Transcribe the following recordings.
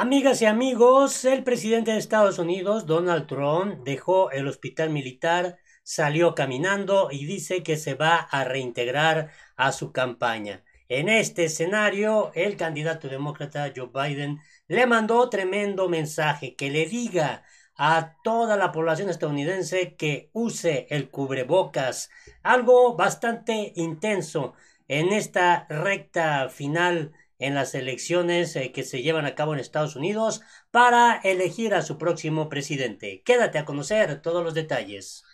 Amigas y amigos, el presidente de Estados Unidos, Donald Trump, dejó el hospital militar, salió caminando y dice que se va a reintegrar a su campaña. En este escenario, el candidato demócrata Joe Biden le mandó tremendo mensaje que le diga a toda la población estadounidense que use el cubrebocas, algo bastante intenso en esta recta final en las elecciones eh, que se llevan a cabo en Estados Unidos para elegir a su próximo presidente. Quédate a conocer todos los detalles.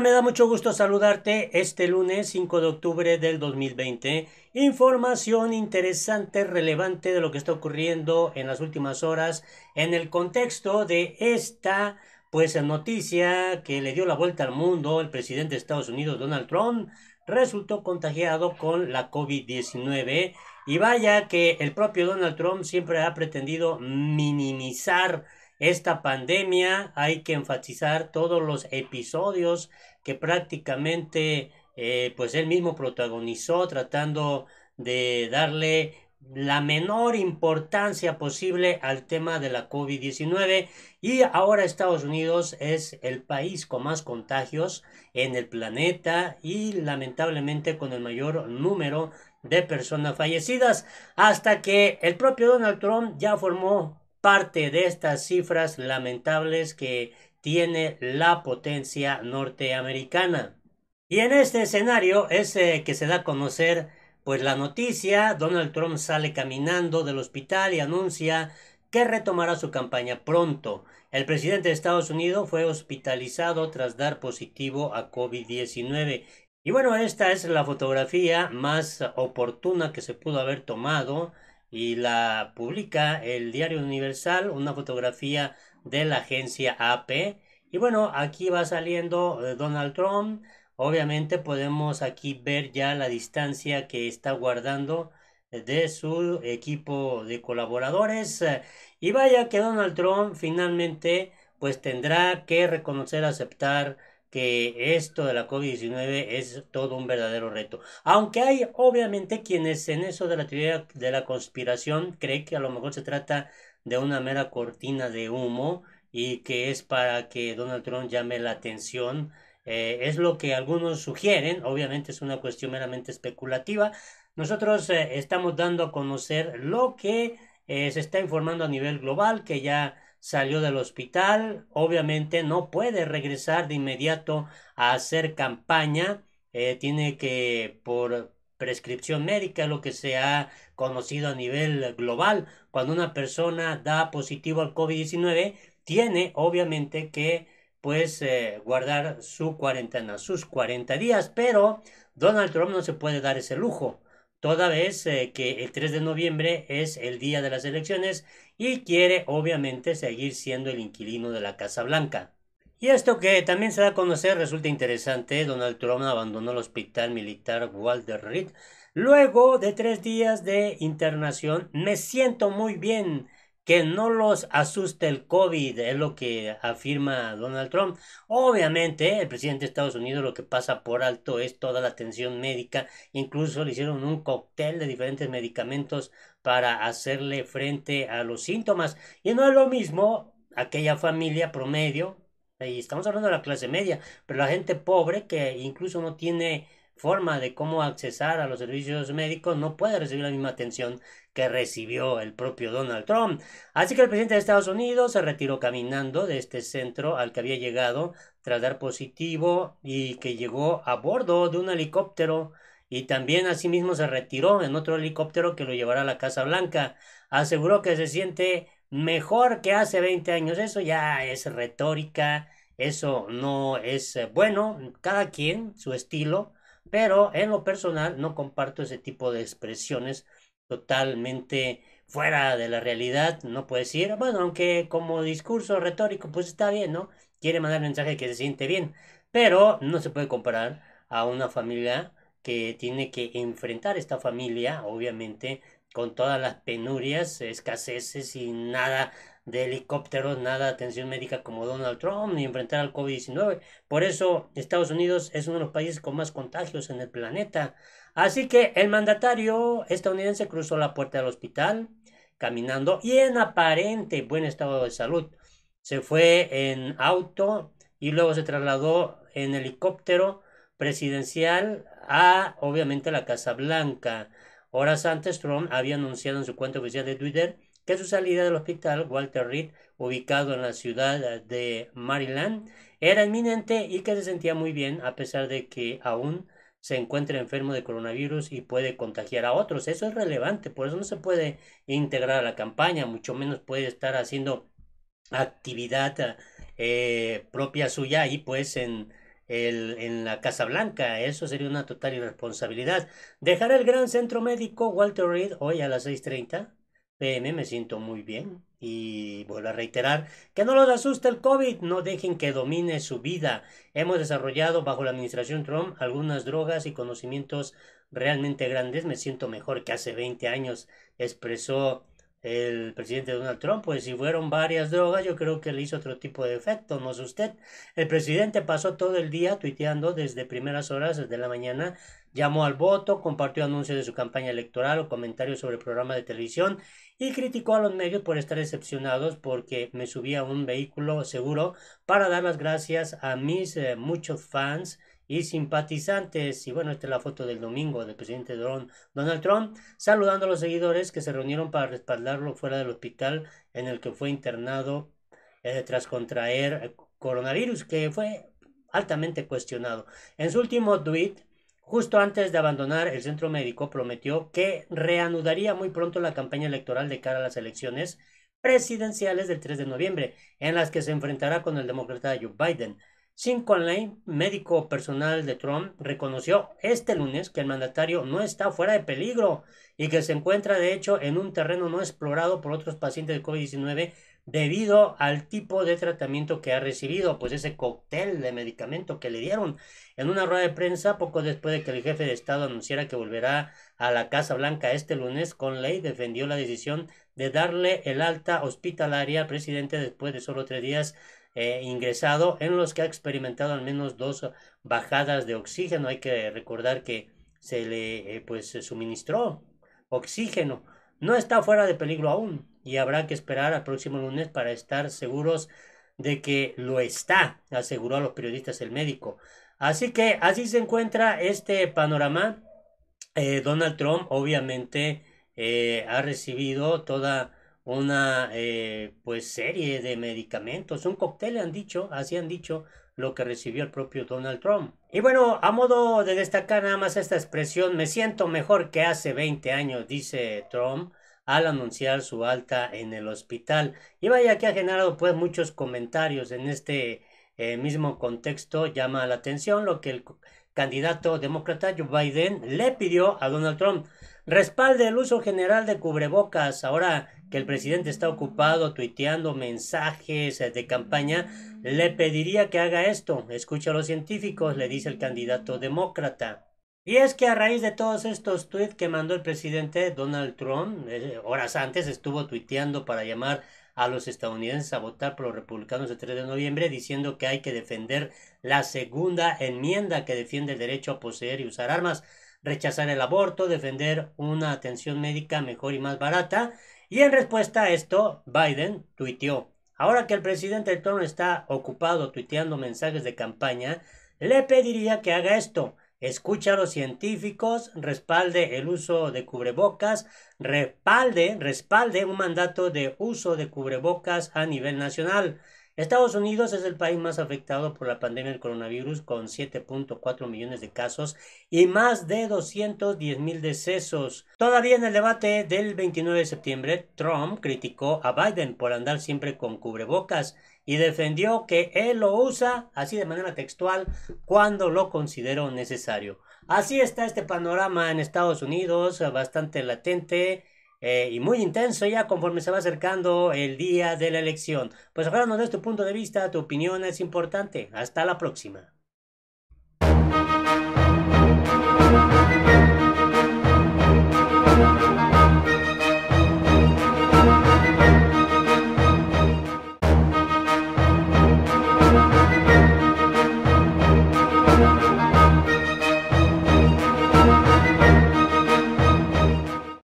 me da mucho gusto saludarte este lunes 5 de octubre del 2020. Información interesante, relevante de lo que está ocurriendo en las últimas horas en el contexto de esta pues noticia que le dio la vuelta al mundo el presidente de Estados Unidos Donald Trump resultó contagiado con la COVID-19 y vaya que el propio Donald Trump siempre ha pretendido minimizar esta pandemia hay que enfatizar todos los episodios que prácticamente eh, pues él mismo protagonizó tratando de darle la menor importancia posible al tema de la COVID-19 y ahora Estados Unidos es el país con más contagios en el planeta y lamentablemente con el mayor número de personas fallecidas hasta que el propio Donald Trump ya formó parte de estas cifras lamentables que tiene la potencia norteamericana. Y en este escenario es eh, que se da a conocer pues la noticia, Donald Trump sale caminando del hospital y anuncia que retomará su campaña pronto. El presidente de Estados Unidos fue hospitalizado tras dar positivo a COVID-19. Y bueno, esta es la fotografía más oportuna que se pudo haber tomado y la publica el Diario Universal, una fotografía de la agencia AP. Y bueno, aquí va saliendo eh, Donald Trump. Obviamente podemos aquí ver ya la distancia que está guardando eh, de su equipo de colaboradores. Eh, y vaya que Donald Trump finalmente pues tendrá que reconocer, aceptar que esto de la COVID-19 es todo un verdadero reto. Aunque hay obviamente quienes en eso de la teoría de la conspiración creen que a lo mejor se trata de una mera cortina de humo y que es para que Donald Trump llame la atención. Eh, es lo que algunos sugieren, obviamente es una cuestión meramente especulativa. Nosotros eh, estamos dando a conocer lo que eh, se está informando a nivel global, que ya salió del hospital, obviamente no puede regresar de inmediato a hacer campaña, eh, tiene que por prescripción médica, lo que se ha conocido a nivel global, cuando una persona da positivo al COVID-19, tiene obviamente que pues eh, guardar su cuarentena, sus 40 días, pero Donald Trump no se puede dar ese lujo toda vez eh, que el 3 de noviembre es el día de las elecciones y quiere obviamente seguir siendo el inquilino de la Casa Blanca. Y esto que también se da a conocer resulta interesante, Donald Trump abandonó el hospital militar Walter Reed. Luego de tres días de internación, me siento muy bien, que no los asuste el COVID, es lo que afirma Donald Trump. Obviamente, el presidente de Estados Unidos lo que pasa por alto es toda la atención médica, incluso le hicieron un cóctel de diferentes medicamentos para hacerle frente a los síntomas. Y no es lo mismo aquella familia promedio, y estamos hablando de la clase media, pero la gente pobre que incluso no tiene forma de cómo accesar a los servicios médicos no puede recibir la misma atención que recibió el propio Donald Trump. Así que el presidente de Estados Unidos se retiró caminando de este centro al que había llegado tras dar positivo y que llegó a bordo de un helicóptero y también asimismo se retiró en otro helicóptero que lo llevará a la Casa Blanca. Aseguró que se siente mejor que hace 20 años. Eso ya es retórica, eso no es eh, bueno. Cada quien, su estilo, pero en lo personal no comparto ese tipo de expresiones totalmente fuera de la realidad, no puede decir, bueno, aunque como discurso retórico, pues está bien, ¿no? Quiere mandar un mensaje que se siente bien, pero no se puede comparar a una familia que tiene que enfrentar esta familia, obviamente, con todas las penurias, escaseces y nada de helicópteros, nada de atención médica como Donald Trump, ni enfrentar al COVID-19. Por eso Estados Unidos es uno de los países con más contagios en el planeta. Así que el mandatario estadounidense cruzó la puerta del hospital caminando y en aparente buen estado de salud. Se fue en auto y luego se trasladó en helicóptero presidencial a, obviamente, la Casa Blanca. Horas antes, Trump había anunciado en su cuenta oficial de Twitter que su salida del hospital Walter Reed, ubicado en la ciudad de Maryland, era inminente y que se sentía muy bien a pesar de que aún se encuentra enfermo de coronavirus y puede contagiar a otros. Eso es relevante, por eso no se puede integrar a la campaña, mucho menos puede estar haciendo actividad eh, propia suya y pues en, en la Casa Blanca. Eso sería una total irresponsabilidad. Dejar el gran centro médico Walter Reed hoy a las 6.30 PM, me siento muy bien. Y vuelvo a reiterar que no los asuste el COVID, no dejen que domine su vida. Hemos desarrollado bajo la administración Trump algunas drogas y conocimientos realmente grandes. Me siento mejor que hace 20 años, expresó el presidente Donald Trump, pues si fueron varias drogas, yo creo que le hizo otro tipo de efecto, no es usted. El presidente pasó todo el día tuiteando desde primeras horas de la mañana Llamó al voto, compartió anuncios de su campaña electoral o comentarios sobre programa de televisión y criticó a los medios por estar decepcionados porque me subía a un vehículo seguro para dar las gracias a mis eh, muchos fans y simpatizantes. Y bueno, esta es la foto del domingo del presidente Donald Trump saludando a los seguidores que se reunieron para respaldarlo fuera del hospital en el que fue internado eh, tras contraer coronavirus, que fue altamente cuestionado. En su último tweet, Justo antes de abandonar el centro médico, prometió que reanudaría muy pronto la campaña electoral de cara a las elecciones presidenciales del 3 de noviembre, en las que se enfrentará con el demócrata Joe Biden. Sin Conley, médico personal de Trump, reconoció este lunes que el mandatario no está fuera de peligro y que se encuentra de hecho en un terreno no explorado por otros pacientes de COVID-19 debido al tipo de tratamiento que ha recibido, pues ese cóctel de medicamento que le dieron. En una rueda de prensa, poco después de que el jefe de Estado anunciara que volverá a la Casa Blanca este lunes, con ley, defendió la decisión de darle el alta hospitalaria al presidente después de solo tres días eh, ingresado, en los que ha experimentado al menos dos bajadas de oxígeno. Hay que recordar que se le eh, pues, suministró oxígeno. No está fuera de peligro aún, y habrá que esperar al próximo lunes para estar seguros de que lo está, aseguró a los periodistas el médico. Así que así se encuentra este panorama. Eh, Donald Trump obviamente eh, ha recibido toda una eh, pues serie de medicamentos, un cóctel han dicho, así han dicho lo que recibió el propio Donald Trump. Y bueno, a modo de destacar nada más esta expresión, me siento mejor que hace 20 años, dice Trump, al anunciar su alta en el hospital. Y vaya que ha generado pues muchos comentarios en este eh, mismo contexto. Llama la atención lo que el candidato demócrata Joe Biden le pidió a Donald Trump. Respalde el uso general de cubrebocas. Ahora que el presidente está ocupado tuiteando mensajes eh, de campaña, le pediría que haga esto. Escucha a los científicos, le dice el candidato demócrata. Y es que a raíz de todos estos tweets que mandó el presidente Donald Trump, eh, horas antes estuvo tuiteando para llamar a los estadounidenses a votar por los republicanos el 3 de noviembre, diciendo que hay que defender la segunda enmienda que defiende el derecho a poseer y usar armas, rechazar el aborto, defender una atención médica mejor y más barata. Y en respuesta a esto, Biden tuiteó, ahora que el presidente Trump está ocupado tuiteando mensajes de campaña, le pediría que haga esto Escucha a los científicos, respalde el uso de cubrebocas, respalde, respalde un mandato de uso de cubrebocas a nivel nacional. Estados Unidos es el país más afectado por la pandemia del coronavirus con 7.4 millones de casos y más de 210 mil decesos. Todavía en el debate del 29 de septiembre, Trump criticó a Biden por andar siempre con cubrebocas y defendió que él lo usa, así de manera textual, cuando lo consideró necesario. Así está este panorama en Estados Unidos, bastante latente eh, y muy intenso ya conforme se va acercando el día de la elección. Pues ahora desde tu punto de vista, tu opinión es importante. Hasta la próxima.